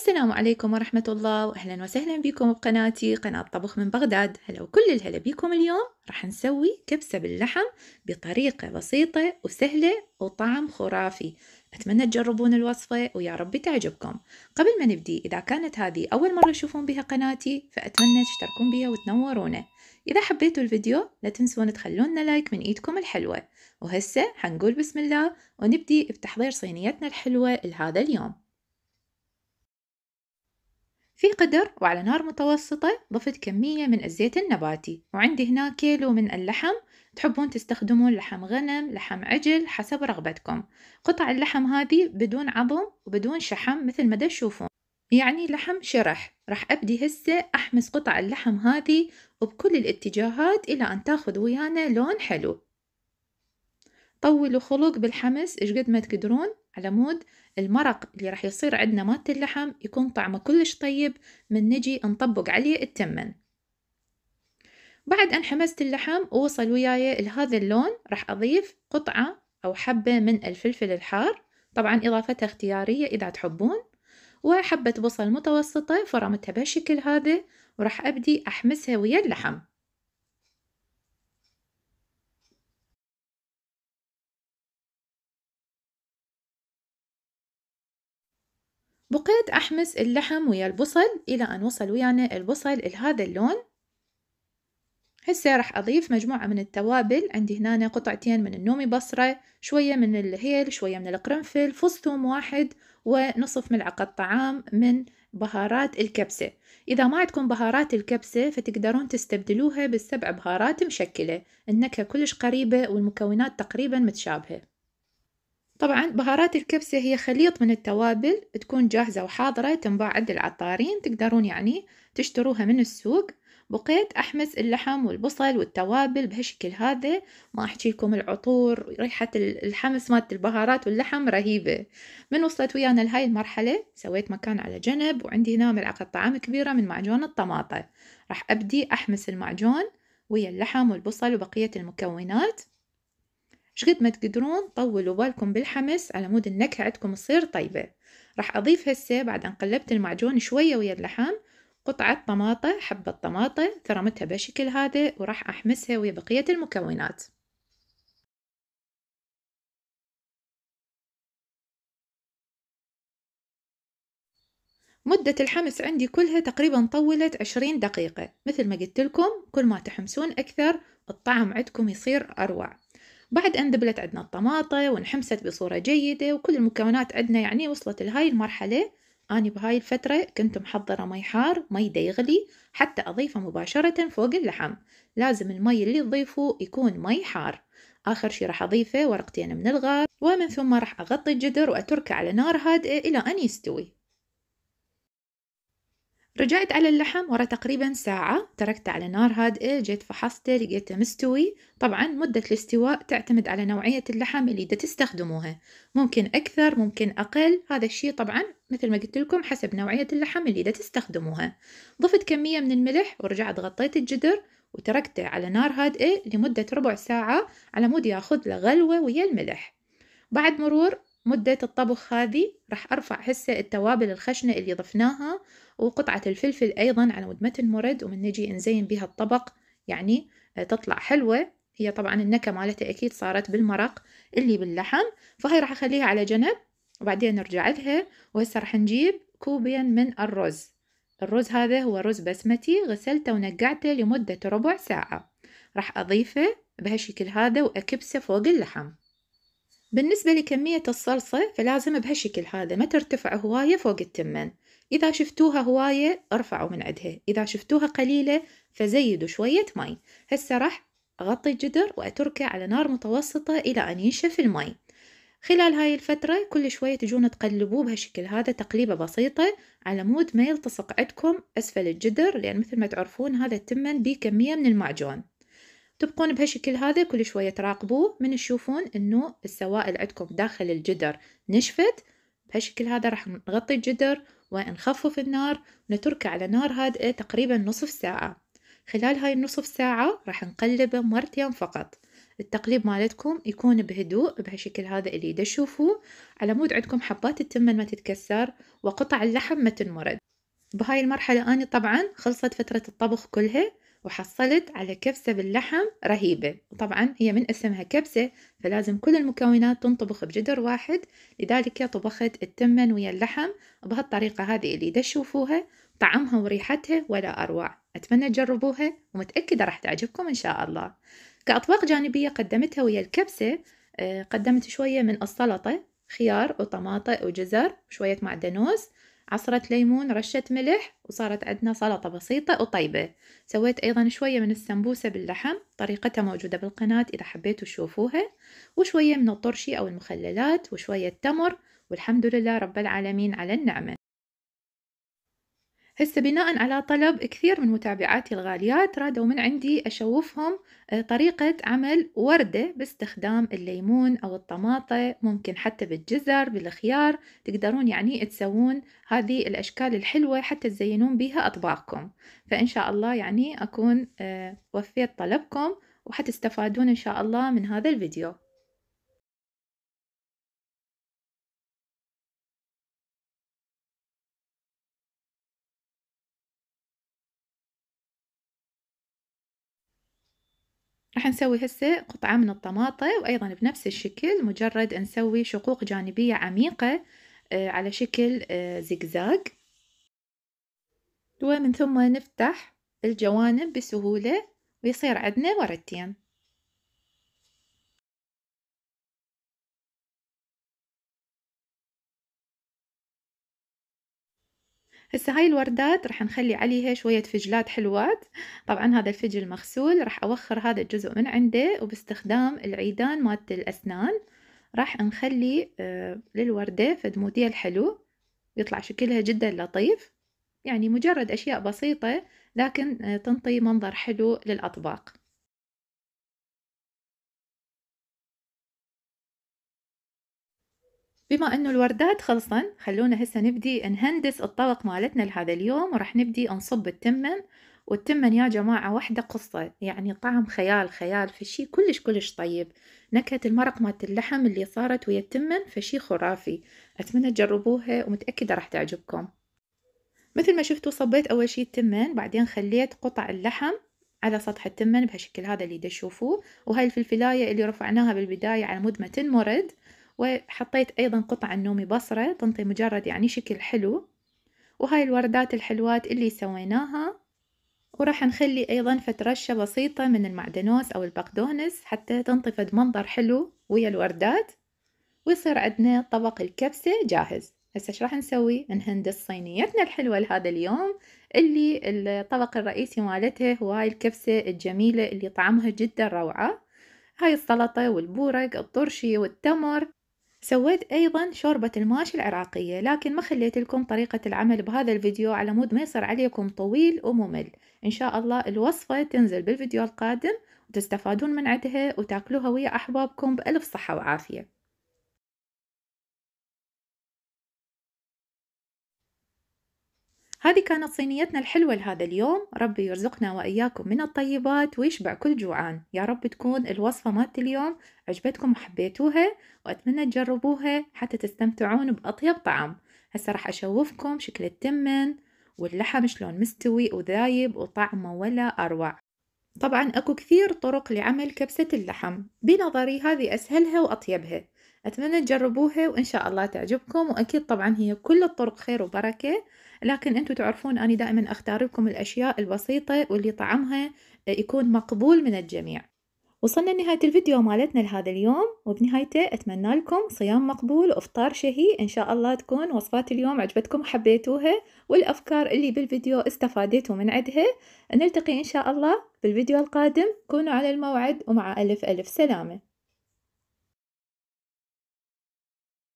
السلام عليكم ورحمة الله وأهلا وسهلا بكم بقناتي قناة طبخ من بغداد هلا وكل الهلا بكم اليوم راح نسوي كبسة باللحم بطريقة بسيطة وسهلة وطعم خرافي أتمنى تجربون الوصفة ويا رب تعجبكم قبل ما نبدي إذا كانت هذه أول مرة تشوفون بها قناتي فأتمنى تشتركون بها وتنورونا إذا حبيتوا الفيديو لا تنسون تخلونا لايك من إيدكم الحلوة وهسه حنقول بسم الله ونبدي بتحضير صينيتنا الحلوة لهذا اليوم في قدر وعلى نار متوسطة ضفت كمية من الزيت النباتي وعندي هنا كيلو من اللحم تحبون تستخدمون لحم غنم لحم عجل حسب رغبتكم قطع اللحم هذه بدون عظم وبدون شحم مثل ما تشوفون يعني لحم شرح راح أبدي هسه أحمس قطع اللحم هذه وبكل الاتجاهات إلى أن تاخذ ويانا لون حلو طولوا خلق بالحمص إيش قد ما تقدرون على مود المرق اللي راح يصير عندنا مات اللحم يكون طعمه كلش طيب من نجي نطبق عليه التمن بعد أن حمست اللحم ووصل وياي لهذا اللون راح أضيف قطعة أو حبة من الفلفل الحار طبعا إضافتها اختيارية إذا تحبون وحبة بصل متوسطة فرمتها بهالشكل هذا وراح أبدي أحمسها ويا اللحم بقيت أحمس اللحم ويا البصل إلى أن وصل ويانا البصل لهذا اللون هسه راح أضيف مجموعة من التوابل عندي هنا قطعتين من النومي بصرة شوية من الهيل شوية من القرنفل فص ثوم واحد ونصف ملعقة طعام من بهارات الكبسة إذا ما عندكم بهارات الكبسة فتقدرون تستبدلوها بالسبع بهارات مشكلة النكهة كلش قريبة والمكونات تقريبا متشابهة طبعا بهارات الكبسة هي خليط من التوابل تكون جاهزة وحاضرة تنباع عند العطارين تقدرون يعني تشتروها من السوق بقيت أحمس اللحم والبصل والتوابل بهالشكل هذا ما أحكي لكم العطور ريحة الحمس مالت البهارات واللحم رهيبة من وصلت ويانا لهاي المرحلة سويت مكان على جنب وعندي هنا ملعقة طعام كبيرة من معجون الطماطة راح أبدي أحمس المعجون ويا اللحم والبصل وبقية المكونات شقد ما تقدرون طولوا بالكم بالحمس على مود النكهة عندكم تصير طيبة راح أضيف هسه بعد أن قلبت المعجون شوية ويا اللحم قطعة طماطة حبة طماطة ثرمتها بشكل هذا وراح أحمسها ويا بقية المكونات مدة الحمس عندي كلها تقريبا طولت عشرين دقيقة مثل ما قلت لكم كل ما تحمسون أكثر الطعم عندكم يصير أروع بعد أن دبلت عندنا الطماطة وانحمست بصورة جيدة وكل المكونات عندنا يعني وصلت لهاي المرحلة أنا بهاي الفترة كنت محضرة مي حار مي يغلي حتى أضيفه مباشرة فوق اللحم لازم المي اللي تضيفه يكون مي حار آخر شي راح أضيفه ورقتين من الغار ومن ثم راح أغطي الجدر وأتركه على نار هادئة إلى أن يستوي رجعت على اللحم ورا تقريبا ساعة تركته على نار هادئة جيت فحصته لقيته مستوي طبعا مدة الاستواء تعتمد على نوعية اللحم اللي دا تستخدموها ممكن أكثر ممكن أقل هذا الشيء طبعا مثل ما قلت لكم حسب نوعية اللحم اللي دا تستخدموها ضفت كمية من الملح ورجعت غطيت الجدر وتركته على نار هادئة لمدة ربع ساعة على مود ياخذ لغلوة غلوة ويا الملح بعد مرور مدة الطبخ هذه راح أرفع هسه التوابل الخشنة اللي ضفناها وقطعة الفلفل أيضا على مدمة ما تنمرد ومن نجي نزين بها الطبق يعني آه، تطلع حلوة هي طبعا النكة مالتها أكيد صارت بالمرق اللي باللحم فهي راح أخليها على جنب وبعدين نرجع لها وهسه راح نجيب كوبين من الرز الرز هذا هو رز بسمتي غسلته ونقعته لمدة ربع ساعة راح أضيفه بهالشكل هذا وأكبسه فوق اللحم بالنسبة لكمية الصلصة فلازم بهالشكل هذا ما ترتفع هواية فوق التمن إذا شفتوها هواية ارفعوا من عدها إذا شفتوها قليلة فزيدوا شوية مي هسه راح أغطي الجدر وأتركه على نار متوسطة إلى أن ينشف المي خلال هاي الفترة كل شوية تجون تقلبوه بهالشكل هذا تقليبة بسيطة على مود ما يلتصق عندكم أسفل الجدر لأن مثل ما تعرفون هذا التمن بكمية من المعجون تبقون بهالشكل هذا كل شوية تراقبوه من تشوفون انه السوائل عندكم داخل الجدر نشفت بهالشكل هذا راح نغطي الجدر ونخفف النار ونتركه على نار هادئة تقريبا نصف ساعة خلال هاي النصف ساعة راح نقلبه مرتين فقط التقليب مالتكم يكون بهدوء بهالشكل هذا اللي تشوفوه على مود عندكم حبات التمن ما تتكسر وقطع اللحم ما تنمرد بهاي المرحلة أنا طبعا خلصت فترة الطبخ كلها وحصلت على كبسة باللحم رهيبة طبعا هي من اسمها كبسة فلازم كل المكونات تنطبخ بجدر واحد لذلك طبخت التمن ويا اللحم بهالطريقة هذه اللي تشوفوها طعمها وريحتها ولا أروع أتمنى تجربوها ومتأكدة راح تعجبكم إن شاء الله كأطباق جانبية قدمتها ويا الكبسة آه، قدمت شوية من السلطة خيار وطماطة وجزر وشوية معدنوس عصرة ليمون رشة ملح وصارت عندنا سلطة بسيطة وطيبة سويت أيضا شوية من السمبوسة باللحم طريقتها موجودة بالقناة إذا حبيتوا تشوفوها وشوية من الطرشي أو المخللات وشوية تمر والحمد لله رب العالمين على النعمة هسه بناء على طلب كثير من متابعاتي الغاليات رادوا من عندي أشوفهم آه، طريقة عمل وردة باستخدام الليمون أو الطماطة ممكن حتى بالجزر بالخيار تقدرون يعني تسوون هذه الأشكال الحلوة حتى تزينون بها أطباقكم فإن شاء الله يعني أكون آه، وفيت طلبكم وحتستفادون إن شاء الله من هذا الفيديو راح نسوي هسه قطعة من الطماطة وأيضا بنفس الشكل مجرد نسوي شقوق جانبية عميقة آه، على شكل آه، زجزاج ومن ثم نفتح الجوانب بسهولة ويصير عندنا وردتين هسه هاي الوردات رح نخلي عليها شوية فجلات حلوات طبعا هذا الفجل مغسول رح أوخر هذا الجزء من عنده وباستخدام العيدان مادة الأسنان راح نخلي آه، للوردة فد موديل حلو يطلع شكلها جدا لطيف يعني مجرد أشياء بسيطة لكن آه، تنطي منظر حلو للأطباق بما انه الوردات خلصن خلونا هسه نبدي نهندس الطبق مالتنا لهذا اليوم ورح نبدي نصب التمن والتمن يا جماعة وحدة قصة يعني طعم خيال خيال فشي كلش كلش طيب نكهة المرق مالت اللحم اللي صارت ويا التمن فشي خرافي أتمنى تجربوها ومتأكدة راح تعجبكم مثل ما شفتوا صبيت أول شي التمن بعدين خليت قطع اللحم على سطح التمن بهالشكل هذا اللي تشوفوه وهاي الفلفلاية اللي رفعناها بالبداية على مود ما تنمرد وحطيت أيضا قطع النومي بصرة تنطي مجرد يعني شكل حلو وهاي الوردات الحلوات اللي سويناها وراح نخلي أيضا فترشة بسيطة من المعدنوس أو البقدونس حتى تنطي فد منظر حلو ويا الوردات ويصير عندنا طبق الكبسة جاهز هسه ايش راح نسوي نهندس صينيتنا الحلوة لهذا اليوم اللي الطبق الرئيسي مالتها هو هاي الكبسة الجميلة اللي طعمها جدا روعة هاي السلطة والبورق الطرشي والتمر سويت أيضا شوربة الماش العراقية لكن ما خليت لكم طريقة العمل بهذا الفيديو على مود ما يصير عليكم طويل وممل إن شاء الله الوصفة تنزل بالفيديو القادم وتستفادون من عدها وتاكلوها ويا أحبابكم بألف صحة وعافية هذه كانت صينيتنا الحلوة لهذا اليوم ربي يرزقنا وإياكم من الطيبات ويشبع كل جوعان يا رب تكون الوصفة مالت اليوم عجبتكم وحبيتوها وأتمنى تجربوها حتى تستمتعون بأطيب طعم هسه راح أشوفكم شكل التمن واللحم شلون مستوي وذايب وطعمه ولا أروع طبعا أكو كثير طرق لعمل كبسة اللحم بنظري هذه أسهلها وأطيبها أتمنى تجربوها وإن شاء الله تعجبكم وأكيد طبعا هي كل الطرق خير وبركة لكن أنتم تعرفون أني دائما أختار لكم الأشياء البسيطة واللي طعمها يكون مقبول من الجميع وصلنا لنهاية الفيديو مالتنا لهذا اليوم وبنهايته أتمنى لكم صيام مقبول وإفطار شهي إن شاء الله تكون وصفات اليوم عجبتكم وحبيتوها والأفكار اللي بالفيديو استفادتوا من عدها نلتقي إن شاء الله بالفيديو القادم كونوا على الموعد ومع ألف ألف سلامة